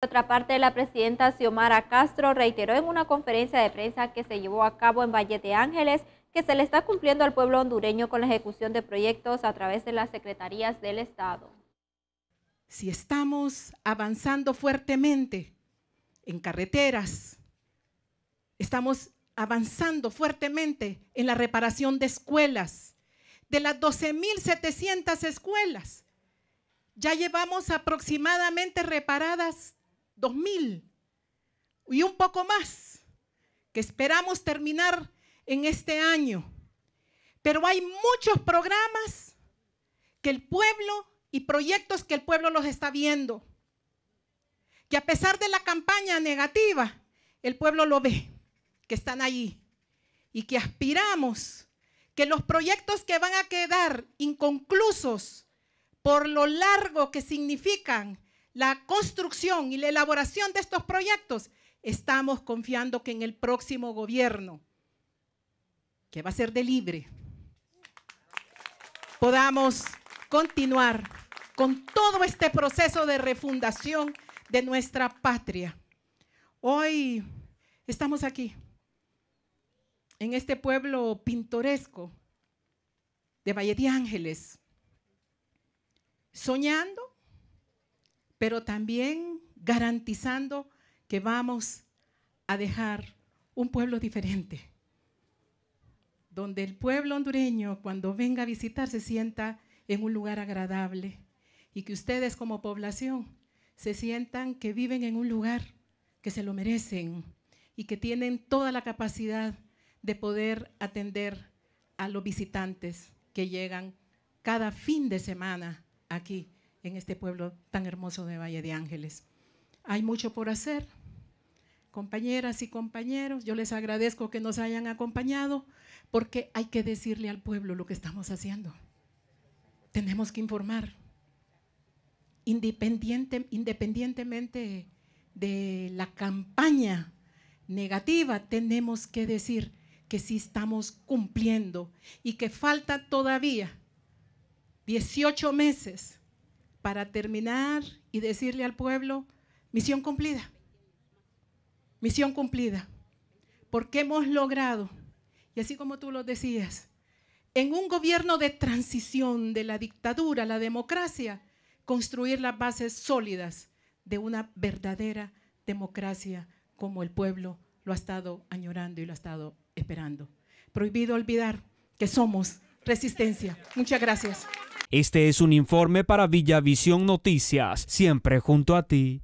Por otra parte, la presidenta Xiomara Castro reiteró en una conferencia de prensa que se llevó a cabo en Valle de Ángeles que se le está cumpliendo al pueblo hondureño con la ejecución de proyectos a través de las secretarías del Estado. Si estamos avanzando fuertemente en carreteras, estamos avanzando fuertemente en la reparación de escuelas, de las 12.700 escuelas, ya llevamos aproximadamente reparadas 2000 y un poco más que esperamos terminar en este año. Pero hay muchos programas que el pueblo y proyectos que el pueblo los está viendo, que a pesar de la campaña negativa, el pueblo lo ve, que están allí y que aspiramos que los proyectos que van a quedar inconclusos por lo largo que significan la construcción y la elaboración de estos proyectos, estamos confiando que en el próximo gobierno, que va a ser de libre, podamos continuar con todo este proceso de refundación de nuestra patria. Hoy estamos aquí, en este pueblo pintoresco de Valle de Ángeles, soñando pero también garantizando que vamos a dejar un pueblo diferente, donde el pueblo hondureño cuando venga a visitar se sienta en un lugar agradable y que ustedes como población se sientan que viven en un lugar que se lo merecen y que tienen toda la capacidad de poder atender a los visitantes que llegan cada fin de semana aquí en este pueblo tan hermoso de Valle de Ángeles. Hay mucho por hacer. Compañeras y compañeros, yo les agradezco que nos hayan acompañado porque hay que decirle al pueblo lo que estamos haciendo. Tenemos que informar. Independiente, independientemente de la campaña negativa, tenemos que decir que sí estamos cumpliendo y que falta todavía 18 meses para terminar y decirle al pueblo, misión cumplida, misión cumplida, porque hemos logrado, y así como tú lo decías, en un gobierno de transición de la dictadura a la democracia, construir las bases sólidas de una verdadera democracia como el pueblo lo ha estado añorando y lo ha estado esperando. Prohibido olvidar que somos resistencia. Muchas gracias. Este es un informe para Villavisión Noticias, siempre junto a ti.